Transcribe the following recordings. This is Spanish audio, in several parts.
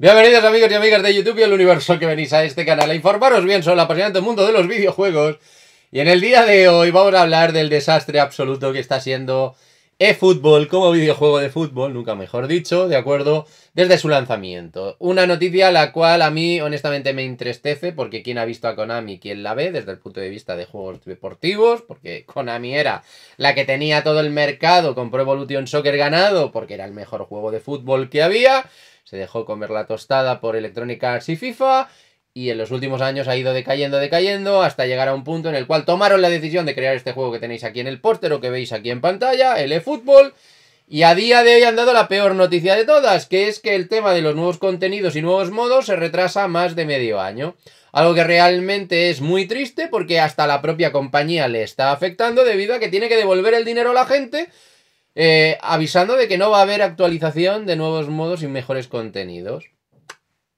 Bienvenidos amigos y amigas de YouTube y el universo que venís a este canal a informaros bien sobre el apasionante mundo de los videojuegos. Y en el día de hoy vamos a hablar del desastre absoluto que está siendo eFootball como videojuego de fútbol, nunca mejor dicho, de acuerdo, desde su lanzamiento. Una noticia la cual a mí honestamente me entristece porque quien ha visto a Konami, quien la ve desde el punto de vista de juegos deportivos, porque Konami era la que tenía todo el mercado con Pro Evolution Soccer ganado porque era el mejor juego de fútbol que había se dejó comer la tostada por Electronic Arts y FIFA y en los últimos años ha ido decayendo, decayendo, hasta llegar a un punto en el cual tomaron la decisión de crear este juego que tenéis aquí en el póster o que veis aquí en pantalla, el eFootball, y a día de hoy han dado la peor noticia de todas, que es que el tema de los nuevos contenidos y nuevos modos se retrasa más de medio año. Algo que realmente es muy triste porque hasta la propia compañía le está afectando debido a que tiene que devolver el dinero a la gente eh, avisando de que no va a haber actualización de nuevos modos y mejores contenidos.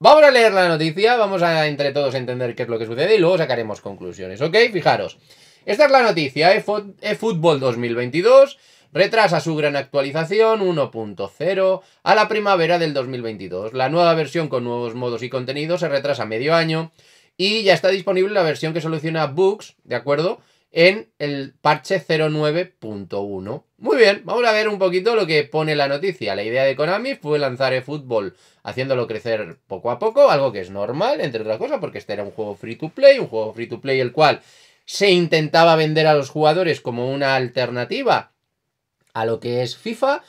Vamos a leer la noticia, vamos a entre todos entender qué es lo que sucede y luego sacaremos conclusiones, ¿ok? Fijaros, esta es la noticia, eFootball ¿eh? eh, 2022 retrasa su gran actualización 1.0 a la primavera del 2022. La nueva versión con nuevos modos y contenidos se retrasa medio año y ya está disponible la versión que soluciona bugs, ¿de acuerdo? en el parche 09.1. Muy bien, vamos a ver un poquito lo que pone la noticia. La idea de Konami fue lanzar el fútbol haciéndolo crecer poco a poco, algo que es normal, entre otras cosas, porque este era un juego free to play, un juego free to play el cual se intentaba vender a los jugadores como una alternativa a lo que es FIFA,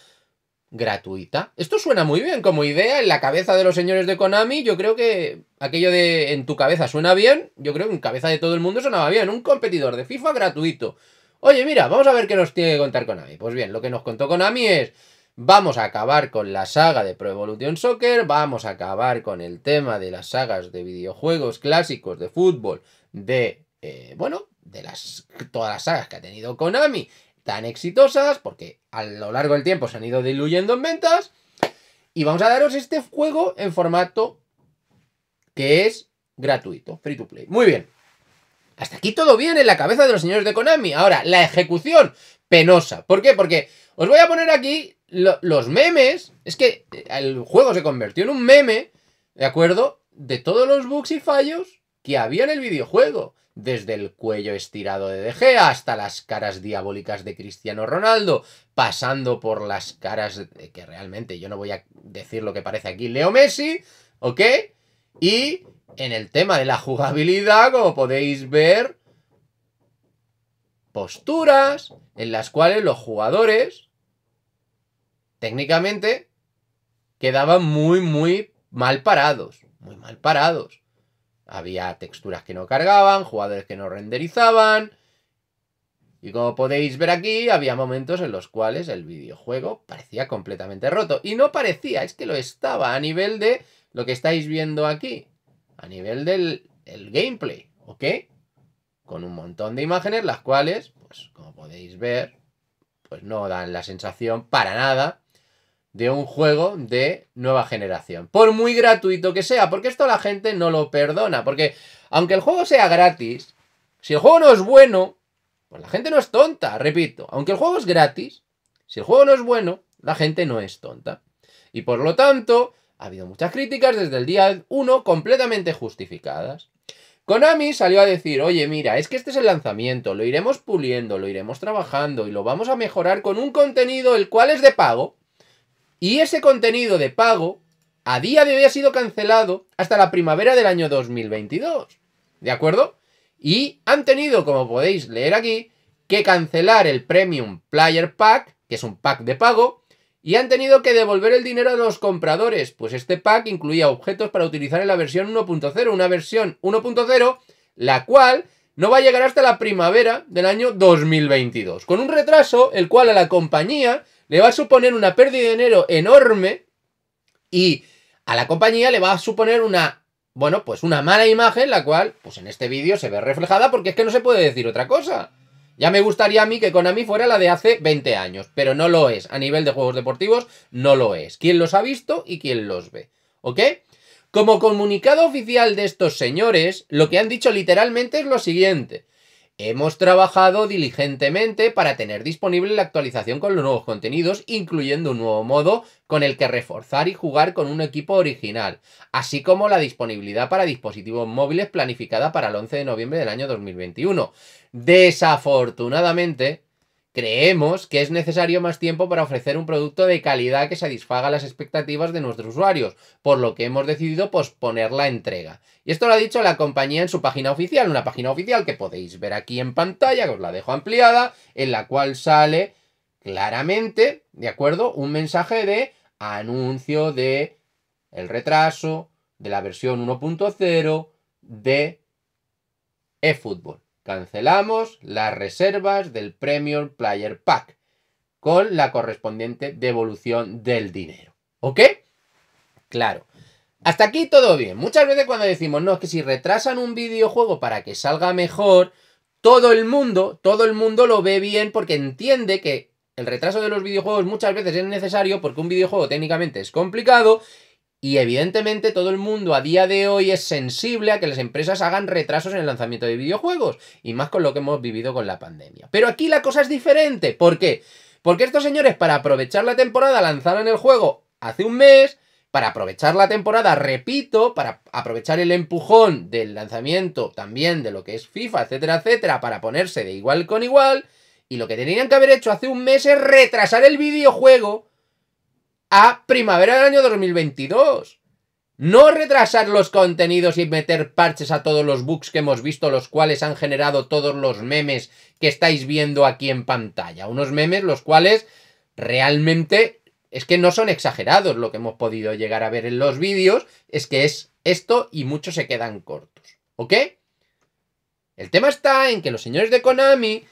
gratuita. Esto suena muy bien como idea en la cabeza de los señores de Konami. Yo creo que aquello de en tu cabeza suena bien. Yo creo que en cabeza de todo el mundo sonaba bien. Un competidor de FIFA gratuito. Oye, mira, vamos a ver qué nos tiene que contar Konami. Pues bien, lo que nos contó Konami es... Vamos a acabar con la saga de Pro Evolution Soccer, vamos a acabar con el tema de las sagas de videojuegos clásicos de fútbol, de, eh, bueno, de las, todas las sagas que ha tenido Konami tan exitosas, porque a lo largo del tiempo se han ido diluyendo en ventas. Y vamos a daros este juego en formato que es gratuito, free to play. Muy bien. Hasta aquí todo bien en la cabeza de los señores de Konami. Ahora, la ejecución penosa. ¿Por qué? Porque os voy a poner aquí los memes. Es que eh, el juego se convirtió en un meme, ¿de acuerdo? De todos los bugs y fallos que había en el videojuego desde el cuello estirado de De Gea hasta las caras diabólicas de Cristiano Ronaldo, pasando por las caras que realmente yo no voy a decir lo que parece aquí Leo Messi, ¿ok? Y en el tema de la jugabilidad, como podéis ver, posturas en las cuales los jugadores técnicamente quedaban muy, muy mal parados, muy mal parados. Había texturas que no cargaban, jugadores que no renderizaban. Y como podéis ver aquí, había momentos en los cuales el videojuego parecía completamente roto. Y no parecía, es que lo estaba a nivel de lo que estáis viendo aquí. A nivel del gameplay, ¿ok? Con un montón de imágenes, las cuales, pues como podéis ver, pues no dan la sensación para nada de un juego de nueva generación. Por muy gratuito que sea, porque esto la gente no lo perdona. Porque aunque el juego sea gratis, si el juego no es bueno, pues la gente no es tonta, repito. Aunque el juego es gratis, si el juego no es bueno, la gente no es tonta. Y por lo tanto, ha habido muchas críticas desde el día 1 completamente justificadas. Konami salió a decir, oye, mira, es que este es el lanzamiento, lo iremos puliendo, lo iremos trabajando y lo vamos a mejorar con un contenido el cual es de pago y ese contenido de pago a día de hoy ha sido cancelado hasta la primavera del año 2022. ¿De acuerdo? Y han tenido, como podéis leer aquí, que cancelar el Premium Player Pack, que es un pack de pago, y han tenido que devolver el dinero a los compradores, pues este pack incluía objetos para utilizar en la versión 1.0, una versión 1.0, la cual no va a llegar hasta la primavera del año 2022, con un retraso el cual a la compañía le va a suponer una pérdida de dinero enorme y a la compañía le va a suponer una, bueno, pues una mala imagen, la cual, pues en este vídeo se ve reflejada porque es que no se puede decir otra cosa. Ya me gustaría a mí que Konami fuera la de hace 20 años, pero no lo es. A nivel de juegos deportivos, no lo es. ¿Quién los ha visto y quién los ve? ¿Ok? Como comunicado oficial de estos señores, lo que han dicho literalmente es lo siguiente. Hemos trabajado diligentemente para tener disponible la actualización con los nuevos contenidos, incluyendo un nuevo modo con el que reforzar y jugar con un equipo original, así como la disponibilidad para dispositivos móviles planificada para el 11 de noviembre del año 2021. Desafortunadamente, Creemos que es necesario más tiempo para ofrecer un producto de calidad que satisfaga las expectativas de nuestros usuarios, por lo que hemos decidido posponer la entrega. Y esto lo ha dicho la compañía en su página oficial, una página oficial que podéis ver aquí en pantalla, que os la dejo ampliada, en la cual sale claramente, ¿de acuerdo? Un mensaje de anuncio de el retraso de la versión 1.0 de eFootball. Cancelamos las reservas del Premium Player Pack con la correspondiente devolución del dinero. ¿Ok? Claro. Hasta aquí todo bien. Muchas veces cuando decimos, no, es que si retrasan un videojuego para que salga mejor, todo el mundo, todo el mundo lo ve bien porque entiende que el retraso de los videojuegos muchas veces es necesario porque un videojuego técnicamente es complicado y evidentemente todo el mundo a día de hoy es sensible a que las empresas hagan retrasos en el lanzamiento de videojuegos, y más con lo que hemos vivido con la pandemia. Pero aquí la cosa es diferente, ¿por qué? Porque estos señores para aprovechar la temporada lanzaron el juego hace un mes, para aprovechar la temporada, repito, para aprovechar el empujón del lanzamiento también de lo que es FIFA, etcétera, etcétera, para ponerse de igual con igual, y lo que tenían que haber hecho hace un mes es retrasar el videojuego a primavera del año 2022. No retrasar los contenidos y meter parches a todos los bugs que hemos visto, los cuales han generado todos los memes que estáis viendo aquí en pantalla. Unos memes los cuales realmente es que no son exagerados lo que hemos podido llegar a ver en los vídeos, es que es esto y muchos se quedan cortos. ¿Ok? El tema está en que los señores de Konami,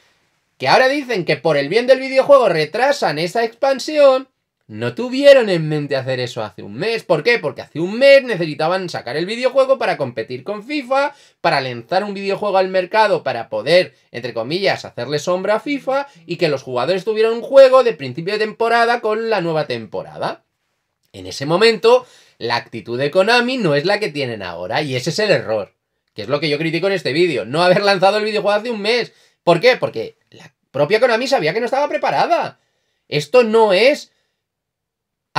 que ahora dicen que por el bien del videojuego retrasan esa expansión, no tuvieron en mente hacer eso hace un mes. ¿Por qué? Porque hace un mes necesitaban sacar el videojuego para competir con FIFA, para lanzar un videojuego al mercado para poder, entre comillas, hacerle sombra a FIFA y que los jugadores tuvieran un juego de principio de temporada con la nueva temporada. En ese momento, la actitud de Konami no es la que tienen ahora y ese es el error, que es lo que yo critico en este vídeo, no haber lanzado el videojuego hace un mes. ¿Por qué? Porque la propia Konami sabía que no estaba preparada. Esto no es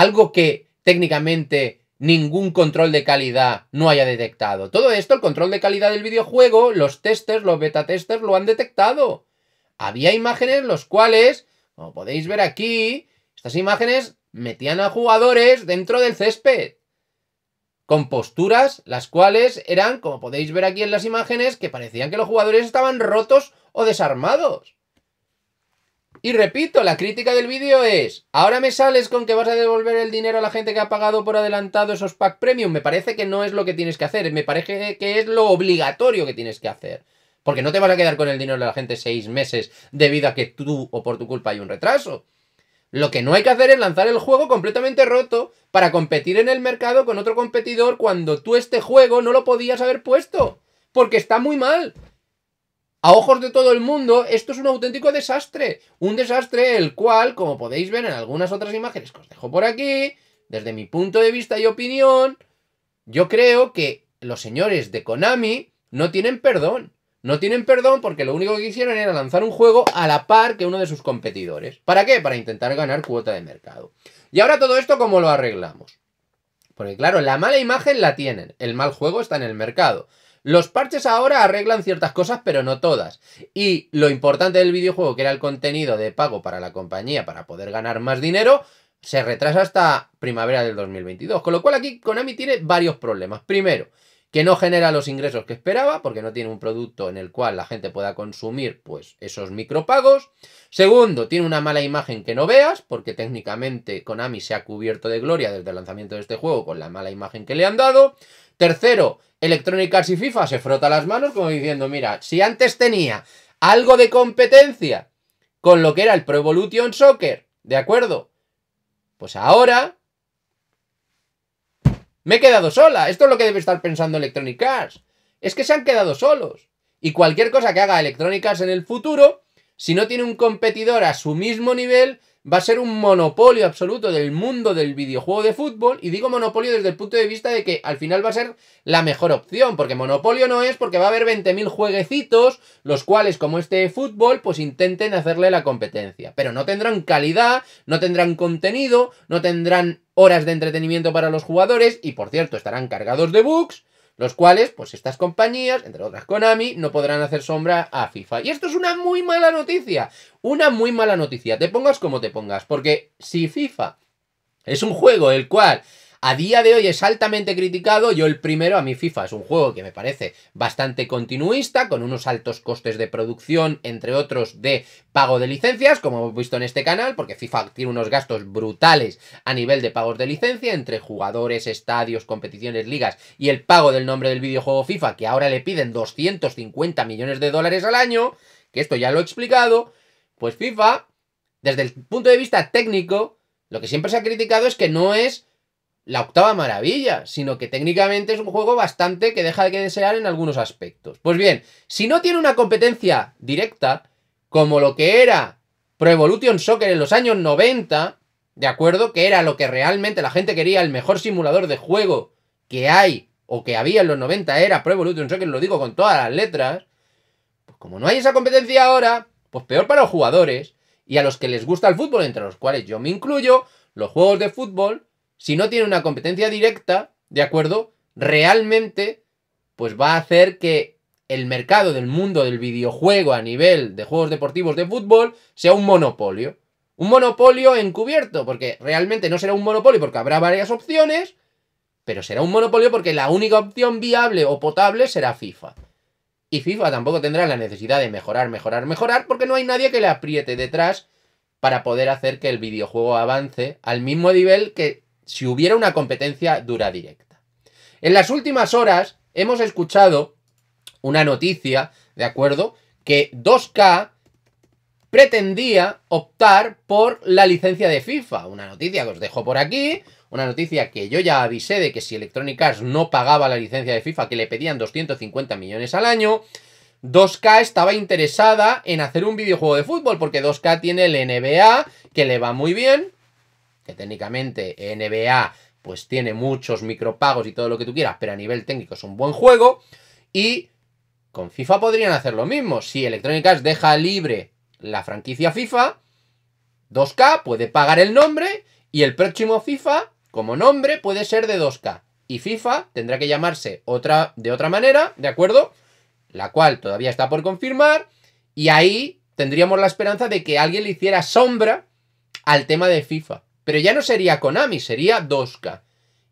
algo que técnicamente ningún control de calidad no haya detectado. Todo esto, el control de calidad del videojuego, los testers, los beta testers lo han detectado. Había imágenes los cuales, como podéis ver aquí, estas imágenes metían a jugadores dentro del césped con posturas, las cuales eran, como podéis ver aquí en las imágenes, que parecían que los jugadores estaban rotos o desarmados. Y repito, la crítica del vídeo es, ahora me sales con que vas a devolver el dinero a la gente que ha pagado por adelantado esos pack premium. Me parece que no es lo que tienes que hacer, me parece que es lo obligatorio que tienes que hacer. Porque no te vas a quedar con el dinero de la gente seis meses debido a que tú o por tu culpa hay un retraso. Lo que no hay que hacer es lanzar el juego completamente roto para competir en el mercado con otro competidor cuando tú este juego no lo podías haber puesto. Porque está muy mal. A ojos de todo el mundo, esto es un auténtico desastre. Un desastre el cual, como podéis ver en algunas otras imágenes que os dejo por aquí, desde mi punto de vista y opinión, yo creo que los señores de Konami no tienen perdón. No tienen perdón porque lo único que hicieron era lanzar un juego a la par que uno de sus competidores. ¿Para qué? Para intentar ganar cuota de mercado. Y ahora todo esto, ¿cómo lo arreglamos? Porque claro, la mala imagen la tienen, el mal juego está en el mercado. Los parches ahora arreglan ciertas cosas, pero no todas. Y lo importante del videojuego, que era el contenido de pago para la compañía para poder ganar más dinero, se retrasa hasta primavera del 2022. Con lo cual aquí Konami tiene varios problemas. Primero, que no genera los ingresos que esperaba, porque no tiene un producto en el cual la gente pueda consumir pues, esos micropagos. Segundo, tiene una mala imagen que no veas, porque técnicamente Konami se ha cubierto de gloria desde el lanzamiento de este juego con la mala imagen que le han dado. Tercero, Electronic Arts y FIFA se frota las manos como diciendo, mira, si antes tenía algo de competencia con lo que era el Pro Evolution Soccer, ¿de acuerdo? Pues ahora me he quedado sola. Esto es lo que debe estar pensando Electronic Arts. Es que se han quedado solos. Y cualquier cosa que haga Electronic Arts en el futuro, si no tiene un competidor a su mismo nivel, va a ser un monopolio absoluto del mundo del videojuego de fútbol. Y digo monopolio desde el punto de vista de que al final va a ser la mejor opción, porque monopolio no es porque va a haber 20.000 jueguecitos, los cuales, como este fútbol, pues intenten hacerle la competencia. Pero no tendrán calidad, no tendrán contenido, no tendrán horas de entretenimiento para los jugadores y, por cierto, estarán cargados de bugs los cuales, pues estas compañías, entre otras Konami, no podrán hacer sombra a FIFA. Y esto es una muy mala noticia, una muy mala noticia, te pongas como te pongas, porque si FIFA es un juego el cual a día de hoy es altamente criticado. Yo el primero, a mi FIFA es un juego que me parece bastante continuista, con unos altos costes de producción, entre otros de pago de licencias, como hemos visto en este canal, porque FIFA tiene unos gastos brutales a nivel de pagos de licencia, entre jugadores, estadios, competiciones, ligas y el pago del nombre del videojuego FIFA, que ahora le piden 250 millones de dólares al año, que esto ya lo he explicado, pues FIFA, desde el punto de vista técnico, lo que siempre se ha criticado es que no es la octava maravilla, sino que técnicamente es un juego bastante que deja de que desear en algunos aspectos. Pues bien, si no tiene una competencia directa, como lo que era Pro Evolution Soccer en los años 90, ¿de acuerdo? Que era lo que realmente la gente quería, el mejor simulador de juego que hay o que había en los 90 era Pro Evolution Soccer, lo digo con todas las letras. Pues como no hay esa competencia ahora, pues peor para los jugadores y a los que les gusta el fútbol, entre los cuales yo me incluyo, los juegos de fútbol si no tiene una competencia directa, ¿de acuerdo? Realmente, pues va a hacer que el mercado del mundo del videojuego a nivel de juegos deportivos de fútbol sea un monopolio. Un monopolio encubierto, porque realmente no será un monopolio porque habrá varias opciones, pero será un monopolio porque la única opción viable o potable será FIFA. Y FIFA tampoco tendrá la necesidad de mejorar, mejorar, mejorar, porque no hay nadie que le apriete detrás para poder hacer que el videojuego avance al mismo nivel que si hubiera una competencia dura directa. En las últimas horas hemos escuchado una noticia, ¿de acuerdo? Que 2K pretendía optar por la licencia de FIFA. Una noticia que os dejo por aquí, una noticia que yo ya avisé de que si Electronic Arts no pagaba la licencia de FIFA, que le pedían 250 millones al año, 2K estaba interesada en hacer un videojuego de fútbol, porque 2K tiene el NBA, que le va muy bien, técnicamente NBA pues tiene muchos micropagos y todo lo que tú quieras, pero a nivel técnico es un buen juego. Y con FIFA podrían hacer lo mismo. Si Electronic Arts deja libre la franquicia FIFA, 2K puede pagar el nombre y el próximo FIFA, como nombre, puede ser de 2K. Y FIFA tendrá que llamarse otra, de otra manera, ¿de acuerdo? La cual todavía está por confirmar. Y ahí tendríamos la esperanza de que alguien le hiciera sombra al tema de FIFA. Pero ya no sería Konami, sería 2K.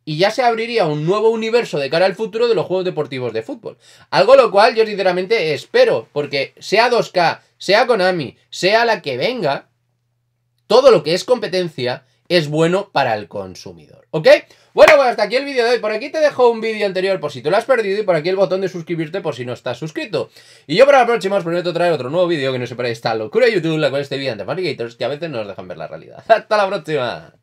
Y ya se abriría un nuevo universo de cara al futuro de los juegos deportivos de fútbol. Algo lo cual yo sinceramente espero, porque sea 2K, sea Konami, sea la que venga, todo lo que es competencia es bueno para el consumidor. ¿Ok? Bueno, bueno, pues hasta aquí el vídeo de hoy. Por aquí te dejo un vídeo anterior por si tú lo has perdido y por aquí el botón de suscribirte por si no estás suscrito. Y yo para la próxima os prometo traer otro nuevo vídeo que no se esta locura de YouTube, la cual estoy viendo de Gators que a veces no nos dejan ver la realidad. ¡Hasta la próxima!